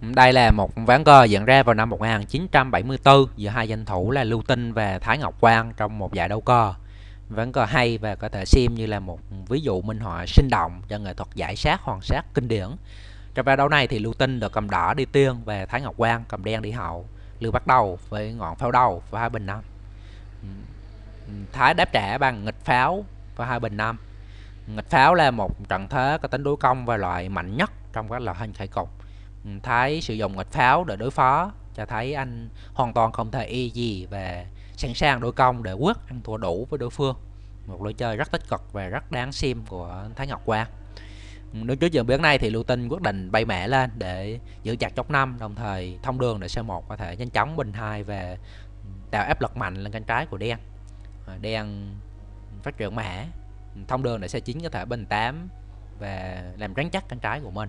Đây là một ván cờ diễn ra vào năm 1974 giữa hai danh thủ là Lưu Tinh và Thái Ngọc Quang trong một giải đấu cờ. Ván cờ hay và có thể xem như là một ví dụ minh họa sinh động cho nghệ thuật giải sát hoàng sát kinh điển. Trong ván đấu này thì Lưu Tinh được cầm đỏ đi tiên và Thái Ngọc Quang cầm đen đi hậu. Lưu bắt đầu với ngọn pháo đầu và hai bình năm. Thái đáp trả bằng nghịch pháo và hai bình năm. Nghịch pháo là một trận thế có tính đối công và loại mạnh nhất trong các loại hình khai cục Thái sử dụng ngạch pháo để đối phó cho thấy anh hoàn toàn không thể y gì về sẵn sàng đối công để quất ăn thua đủ với đối phương một lối chơi rất tích cực và rất đáng xem của Thái Ngọc Quang đứng trước diễn biến này thì Lưu Tinh quyết định bay mẹ lên để giữ chặt chốc năm đồng thời thông đường để xe 1 có thể nhanh chóng bình hai về tạo áp lực mạnh lên cánh trái của đen đen phát triển mẹ thông đường để xe 9 có thể bình 8 và làm rắn chắc cánh trái của mình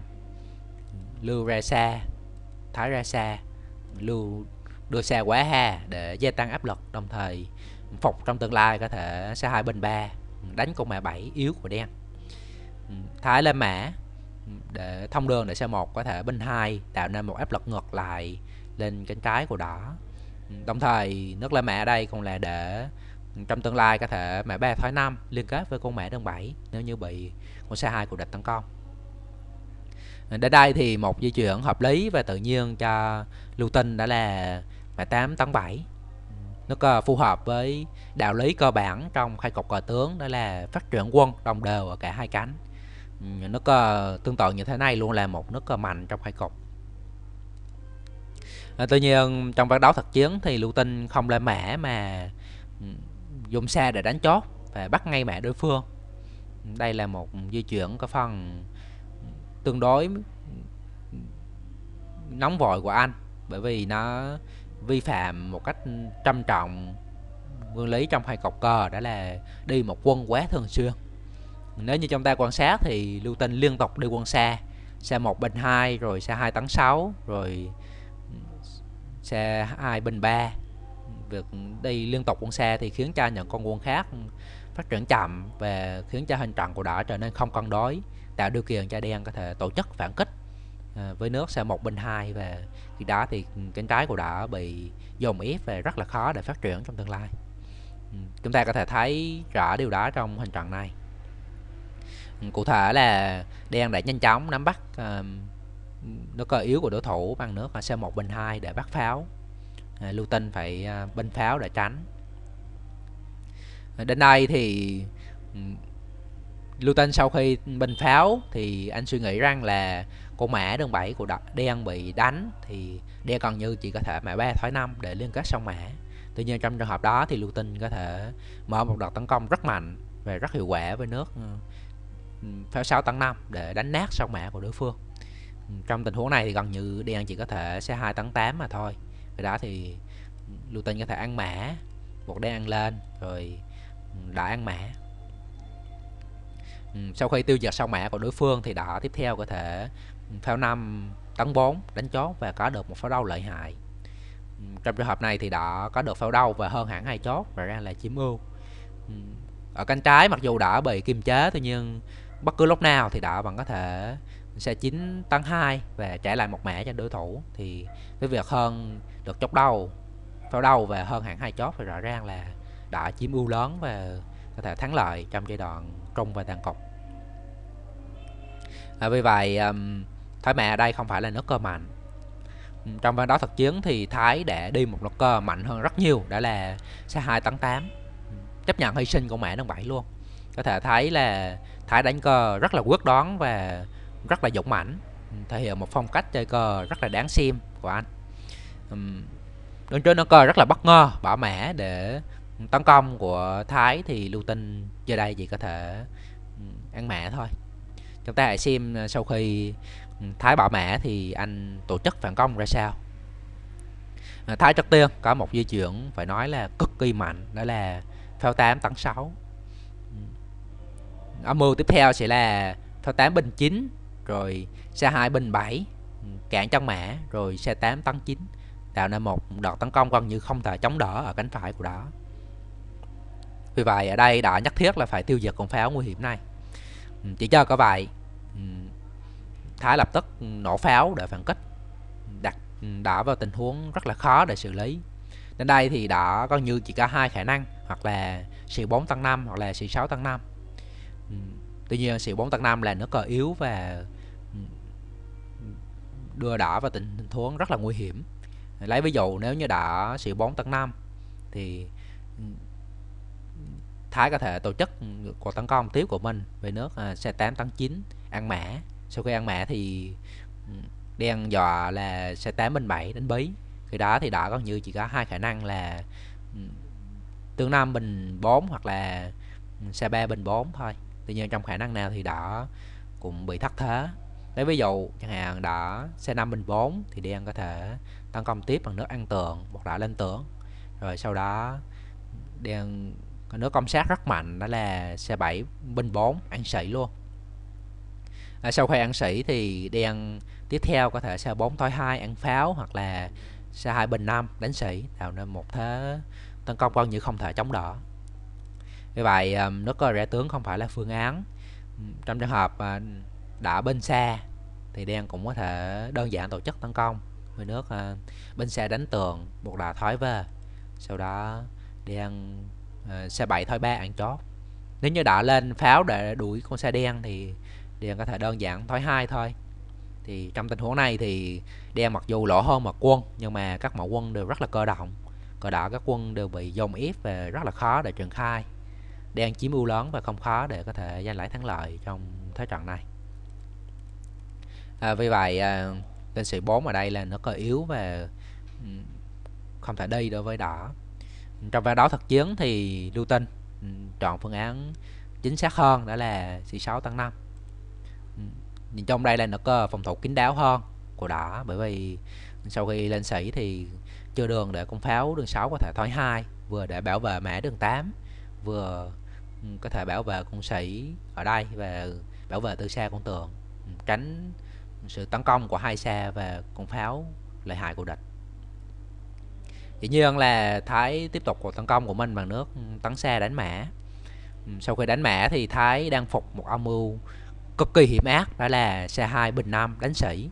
lưu ra xa thái ra xa lưu đưa xa quá ha để gia tăng áp lực đồng thời phục trong tương lai có thể sẽ hai bên ba đánh con mẹ bảy yếu của đen ừ, thái lên mã ừ, để thông đường để xe một có thể bên hai tạo nên một áp lực ngược lại lên cánh trái của đỏ ừ, đồng thời nước lên mẹ ở đây còn là để trong tương lai có thể mẹ ba thoái năm liên kết với con mẹ đơn bảy nếu như bị con xe hai của địch tấn công Đến đây thì một di chuyển hợp lý và tự nhiên cho lưu tinh đã là mã 8 tấn 7 nó có phù hợp với đạo lý cơ bản trong khai cục cờ tướng đó là phát triển quân đồng đều ở cả hai cánh nó có tương tự như thế này luôn là một nước cờ mạnh trong khai cục à, tuy nhiên trong ván đấu thật chiến thì lưu tinh không lên mã mà dùng xe để đánh chốt và bắt ngay mẹ đối phương đây là một di chuyển có phần tương đối nóng vội của anh bởi vì nó vi phạm một cách trầm trọng nguyên lý trong hai cọc cờ đó là đi một quân quá thường xuyên nếu như chúng ta quan sát thì lưu tinh liên tục đi quân xa xe một bình hai rồi xe hai tấn sáu rồi xe hai bình ba. việc đi liên tục quân xa thì khiến cho những con quân khác phát triển chậm và khiến cho hình trận của đỏ trở nên không cân đối tạo điều kiện cho đen có thể tổ chức phản kích ờ, với nước sẽ một bên hai và khi đá thì cánh trái của đỏ bị dồn ép và rất là khó để phát triển trong tương lai ừ, chúng ta có thể thấy rõ điều đó trong hình trận này ừ, cụ thể là đen đã nhanh chóng nắm bắt ờ, nó cơ yếu của đối thủ bằng nước và xe một bên hai để bắt pháo ờ, lưu tinh phải bên pháo để tránh đến đây thì ừ, Luton sau khi bình pháo thì anh suy nghĩ rằng là con mã đường 7 của Đen bị đánh thì Đen còn như chỉ có thể mã 3 thoái 5 để liên kết xong mã. Tuy nhiên trong trường hợp đó thì Luton có thể mở một đợt tấn công rất mạnh và rất hiệu quả với nước ừ, pháo 6 tấn 5 để đánh nát xong mã của đối phương. Ừ, trong tình huống này thì gần như Đen chỉ có thể xe 2 tấn 8 mà thôi. Vì đó thì Luton có thể ăn mã, một đen ăn lên rồi ừ, đã ăn mã Ừ, sau khi tiêu diệt sông mẹ của đối phương thì đỏ tiếp theo có thể ừ, pháo năm tấn 4 đánh chốt và có được một pháo đau lợi hại ừ, trong trường hợp này thì đỏ có được pháo đau và hơn hẳn hai chốt và ra là chiếm ưu ở cánh trái mặc dù đã bị kiềm chế tuy nhiên bất cứ lúc nào thì đỏ vẫn có thể sẽ chín tấn 2 và trả lại một mẻ cho đối thủ thì với việc hơn được chốt đầu pháo đầu và hơn hẳn hai chốt thì rõ ràng là đã chiếm ưu lớn và có thể thắng lợi trong giai đoạn trung và tàn cục à, vì vậy um, Thái mẹ ở đây không phải là nước cơ mạnh trong ván đó thực chiến thì Thái để đi một nước cơ mạnh hơn rất nhiều đã là xe hai tấn tám chấp nhận hy sinh của mẹ nó bảy luôn có thể thấy là Thái đánh cờ rất là quyết đoán và rất là dũng mãnh thể hiện một phong cách chơi cờ rất là đáng xem của anh đứng trên nó cờ rất là bất ngờ bỏ mẹ để tấn công của Thái thì lưu tinh giờ đây chỉ có thể ừ, ăn mẹ thôi chúng ta hãy xem ờ, sau khi ừ, Thái bỏ mẹ thì anh tổ chức phản công ra sao ờ, Thái trước tiên có một di chuyển phải nói là cực kỳ mạnh đó là pháo 8 tấn 6 ừ. âm mưu tiếp theo sẽ là pháo 8 bình 9 rồi xe 2 bình 7 cản trong mã rồi xe 8 tấn 9 tạo nên một đợt tấn công gần như không thể chống đỡ ở cánh phải của đó vì vậy ở đây đã nhất thiết là phải tiêu diệt con pháo nguy hiểm này ừ, Chỉ chờ có vậy ừ, Thái lập tức nổ pháo để phản kích Đặt ừ, đã vào tình huống rất là khó để xử lý Đến đây thì đã có như chỉ có hai khả năng Hoặc là C4 tăng 5 hoặc là C6 tăng 5 Tuy nhiên C4 tăng 5 là nó cờ yếu và đưa đỏ vào tình huống rất là nguy hiểm lấy ví dụ nếu như đã sĩ 4 tấn 5 thì Thái có thể tổ chức cuộc tấn công tiếp của mình về nước C8 tấn 9 ăn mã sau khi ăn mã thì ừ, đen dò là C8 bên 7 đánh bí khi đó thì đỏ gần như chỉ có hai khả năng là ừ, tương nam bình 4 hoặc là xe 3 bình 4 thôi tuy nhiên trong khả năng nào thì đỏ cũng bị thất thế lấy ví dụ chẳng hạn đỏ xe 5 bình 4 thì đen có thể tấn công tiếp bằng nước ăn tượng hoặc đỏ lên tượng rồi sau đó ừ, đen còn nữa công sát rất mạnh đó là xe 7 binh 4 ăn sĩ luôn à, sau khi ăn sĩ thì đen tiếp theo có thể xe 4 tối 2 ăn pháo hoặc là xe 2 bình 5 đánh sĩ tạo nên một thế tấn công coi như không thể chống đỡ vì vậy nó có rẻ tướng không phải là phương án trong trường hợp à, đã bên xa thì đen cũng có thể đơn giản tổ chức tấn công với nước à, bên xa đánh tường buộc đà thoái về sau đó đen Ờ, xe bảy thôi ba ăn chó. nếu như đã lên pháo để đuổi con xe đen thì đen có thể đơn giản thói hai thôi thì trong tình huống này thì đen mặc dù lỗ hơn mặt quân nhưng mà các mẫu quân đều rất là cơ động cờ đỏ các quân đều bị dồn ép và rất là khó để triển khai đen chiếm ưu lớn và không khó để có thể giành lấy thắng lợi trong thế trận này à, vì vậy à, tên sĩ 4 ở đây là nó cơ yếu và không thể đi đối với đỏ trong vai đấu thật chiến thì Luton ừ, chọn phương án chính xác hơn đó là C6 tăng 5 ừ, nhìn trong đây là nó có ờ, phòng thủ kín đáo hơn của đỏ bởi vì sau khi lên sĩ thì chưa đường để con pháo đường 6 có thể thoái hai vừa để bảo vệ mã đường 8 vừa ừ, có thể bảo vệ con sĩ ở đây và bảo vệ từ xa con tường tránh sự tấn công của hai xe và con pháo lợi hại của địch dĩ nhiên là thái tiếp tục cuộc tấn công của mình bằng nước tấn xa đánh mã sau khi đánh mã thì thái đang phục một âm mưu cực kỳ hiểm ác đó là xe hai bình nam đánh sĩ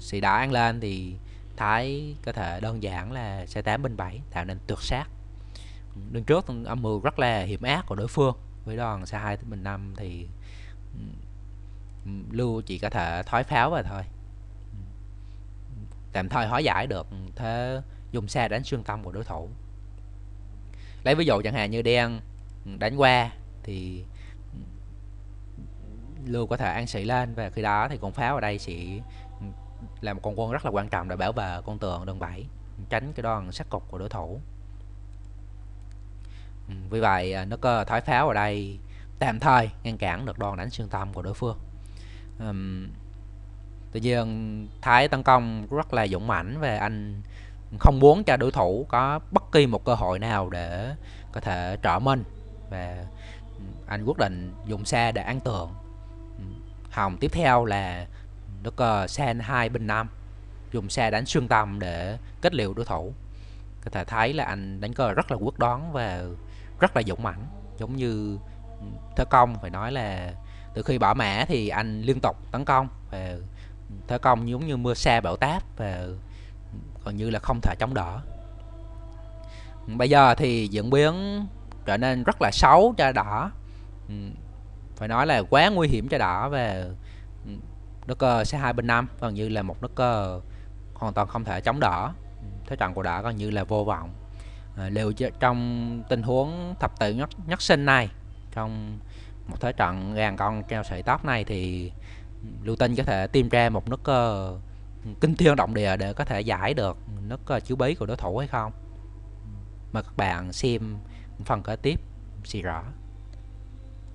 sĩ đã ăn lên thì thái có thể đơn giản là xe 8 bình 7 tạo nên tuyệt sát đương trước âm mưu rất là hiểm ác của đối phương với đoàn xe hai bình năm thì lưu chỉ có thể thoái pháo và thôi tạm thời hóa giải được thế dùng xe đánh xuyên tâm của đối thủ lấy ví dụ chẳng hạn như đen đánh qua thì lưu có thể ăn sĩ lên và khi đó thì con pháo ở đây sẽ là một con quân rất là quan trọng để bảo vệ con tường đơn bảy tránh cái đoàn sát cục của đối thủ ừ, vì vậy à, nó cơ thói pháo ở đây tạm thời ngăn cản được đoàn đánh xuyên tâm của đối phương um, tuy nhiên thái tấn công rất là dũng mãnh và anh không muốn cho đối thủ có bất kỳ một cơ hội nào để có thể trở mình và ừ, anh quyết định dùng xe để an tường ừ, Hòng tiếp theo là nước cờ sen 2 bình 5 dùng xe đánh xuyên tầm để kết liễu đối thủ có thể thấy là anh đánh cờ rất là quyết đoán và rất là dũng mãnh giống như ừ, thế công phải nói là từ khi bỏ mã thì anh liên tục tấn công và thế công giống như mưa xe bão táp và gần như là không thể chống đỡ bây giờ thì diễn biến trở nên rất là xấu cho đỏ ừ, phải nói là quá nguy hiểm cho đỏ về nước cờ C2 bên 5 gần như là một nước cờ hoàn toàn không thể chống đỡ ừ, thế trận của đỏ gần như là vô vọng ờ, liệu trong tình huống thập tự nhất nhất sinh này trong một thế trận gàn con treo sợi tóc này thì ừ, Lưu Tinh có thể tìm ra một nước cờ kinh thiên động địa để có thể giải được nó có chữ bí của đối thủ hay không mà các bạn xem phần kế tiếp sẽ rõ